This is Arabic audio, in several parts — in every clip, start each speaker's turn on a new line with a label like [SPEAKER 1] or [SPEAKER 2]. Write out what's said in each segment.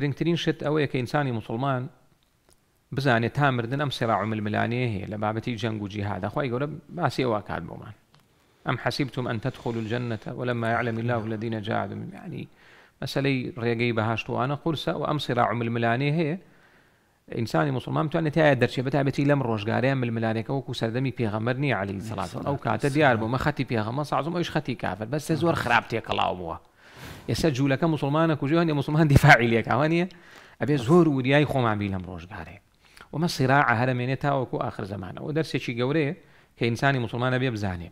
[SPEAKER 1] ترین شت ئەوەیە کە انسانی مسلمان بزانێت يعني تامر دن ام هەیە لە لبابتی جنگ و جهاد خی گوره باسی ئەوە کات بومان ام حسیبتم ان تدخل الجنة ولما يعلم الله الذين جاهدوا يعني مسألة ريقي بهاشت وانا قرصة وأم صراع ململاني هي إنساني مسلمان تواني تايا درشي بتي لم روشقاري أم الملائكه وكو سردمي بيغمرني عليه الصلاة والسلام أو كاتب ديار بو ما خطي بيغمر صعزم أيش خطي كافر بس تزور خرابتي كلاو بوه لك جوولەکە مسلمانە يا مسلمان دیفاعی لێکاوانە ئەبێ زۆر وریای خۆمان بیلم ڕۆژگارێ ومە سیراع هەرمێنێت وكو آخر زمانه ودرس شيء کە كإنسان مسلمان أبي بزاني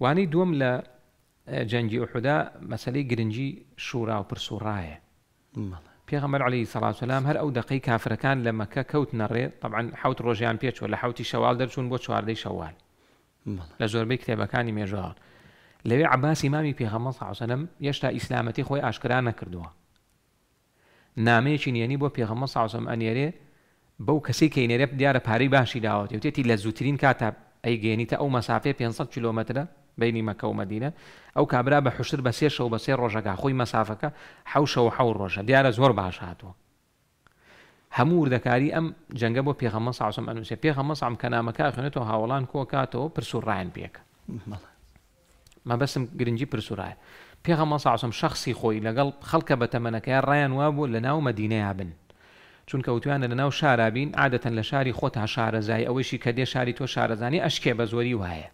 [SPEAKER 1] واني دوم لە آه، جنجي أحدا مسألة گرنگی شورا في غمر عليه صلاة والسلام هل أو دقيقة فركان لما مەکە كوت نري طبعا حوت ڕۆژیان پێچوە لە حوتی شوال دەرچوون بۆ شوال شەوال بيك تبا کتێبەکانی مێژاوان لەوێ عباسی مامی پێغەمە ساوسەنم یەشتا ئیسلامەتی خۆی ئاشکرا نەکردووە نامەیەکی نیێنی بۆ پێغەمە ساوسم ئەنێرێ بەو کەسی کەینێرە دیارە پارەی باشی داوەتی وتێتی لە زووترین کاتا ئەیگەێنیتە ئەو مەسافێ 500 کیلومترە بینی مەکە و مدینە ئەو کابرا بە حشر بە سێشە و بە سێ ڕۆژەکە خۆی مەسافەکە حوشە و حەو ڕۆژە دیارە زۆر باش هاتووە هەموو وردەکاری ئەم جەنگە بۆ پێغەمە ساوسم ئەنووسێ پێغەمە سام کەنامەکە خوێنێتەوە هاوڵان کۆکاتەوە پرسوڕایەن پێکە. مەبەسم گرنگی پرسوورایە پێغەمە ساوسم شخصی خۆی لەگەڵ خەڵکە بە تەمەنەکەی ڕایان وا بوو لە ناو مەدینەیە بن چونکە وتوانە لە ناو شارابین عادەتەن لە شاری خۆ تا شارەزای ئەوەیشی کە دێ شاری تۆ شارەزانی ئەشکێ بە زۆری وایە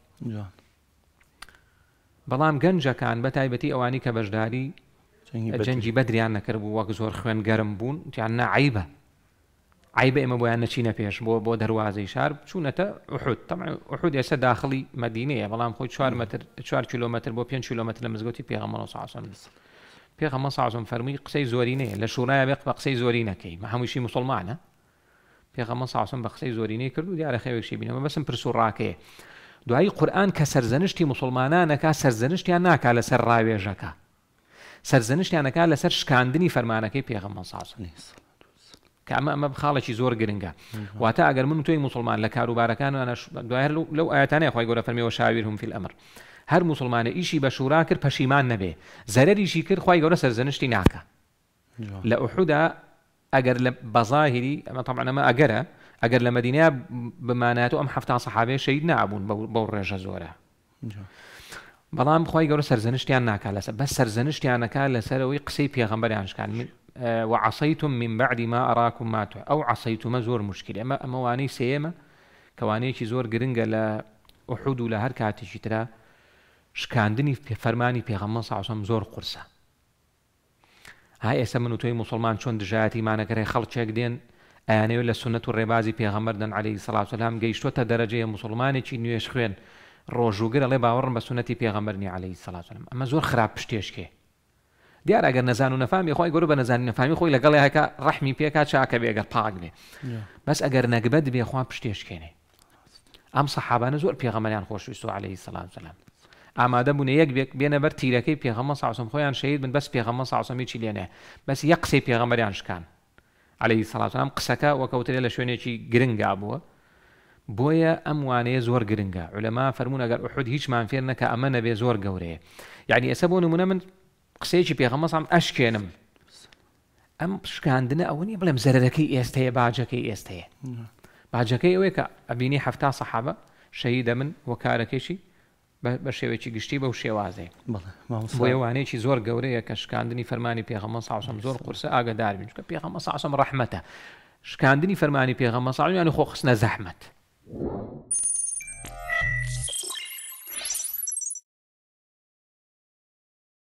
[SPEAKER 1] بەڵام گەنجەکان بە تایبەتی ئەوانی کە بەشداری جەنگی بەدریان نەکرد بوو وەک زۆر خوێن گەرم بوون تیان نەعیبە عیب ئمە بۆیان نەچینە پێش بۆ بۆ دەواازەی شار چوونەتە ئوحود ئوحود ئێستا داخلی مدینەیە بەڵام خۆی 4 کیلومتر بۆ 5 کیلومتر لە مزگەوتی پێغەمە پێغەمە سازم فەرمی قسەی زۆرینەیە لە شوورای بێق بە قسەی زۆری نەکەی مە هەمووشی مسلمانە پێغەمە ساسم بە قسەی زۆرینەی کرد و دیارە خێوێکشی بینەوە بەسم پرسوڕاکەیە دوایی قورآن کە سەرزەنشتی مسلمانانەکە سەرزەنشتیان ناکا لەسەر ڕاوێژەکە سەرزەنشتیانەکە لەسەر شکاندنی فەرمانەکەی پێغەمە ساسم نیست كما ما بخاله شي زور جرينجا واتا اگر من توي مسلمان لكارو باركان انا دوير لو, لو اياتنا يا اخوي يقول فرمي وشاورهم في الامر هر مسلمان ايشي بشورا كر پشيمان نبي زرري شي كر خوي غورا سرزنش تي ناكا لا احد اگر بظاهري انا طبعا ما اقرا اگر لمدينه بمعناته ام حفتا صحابه شيدنا ابون بور زورا بلام خوي غورا سرزنش تي ناكا بس سرزنش تي ناكا لسروي قسي بيغمبري انش كان وعسەیتم من بعدی ما ئەراکم ماتوە ئەو عسەیتمە زۆر مشکل ئەمە ئەمەوانەی سێمە کەوانەیەکی زۆر گرنگە لە ئوحود و لە هەر کاتێکی تررا شکاندنی فەرمانی پێغەممە ساوسم زۆر قورسە ها ئێستا من و توی مسلمان چۆن دژایەتی مانەکەی خەڵچێک دێن ئەیانەوە لە سنت و ڕێبازی پێغەمەردن علی سلاوسلام گەیشتۆتە دەرەجەیە مسلمانێکی نوێش خوێن ڕۆژووگر ئەڵێ باوەڕم بە سنەتی پێغەمەرنی علی سلاوسلام ئەمە زۆر خراپ پشتێشکێ دیار اگر نزان و نفهمی خوای نەفامی خۆی گەور بە نەزان نەفامی خۆی لەگەڵی هەکە ڕحمی پێکا بی بێگەر پاک نگبد بی خوای پشتیش بێخوا ام ئەم سەحابانە زۆر پێغەمەیان خۆشویست و عليهەی سلام سلام ئامادە بوون یەک بێک بێنە بەر تیرەکەی پێغەمە ساوسم خۆیان شید بن علیه و سلم چی لێنێ بەس یە قسەی پێغەمەریان شکان عليهەی و قسەکە له شونی چی گرنگا بووە بۆیە ئەموانەیە زۆر گرنگە لەما فەرمونەگەر حود هیچمان فێر نەکە ئەمە نەبێ زۆر گەورەیە یعنی اسبون من من قصي شي بيغم صام اشكينم ام شكاندنا اوني بلا مزرركي اي اس تي باجكي اي اس تي باجكي ويكا ابيني حفتا صحابه شهيده من وكاركشي بشي ويشي قشتي بو شي وازي بلا ما يعني شي زور قوري كشكاندني فرماني بيغم صام زور قرص اغا دار بيغم صام صام رحمته شكاندني فرماني بيغم صام يعني خو خصنا زحمه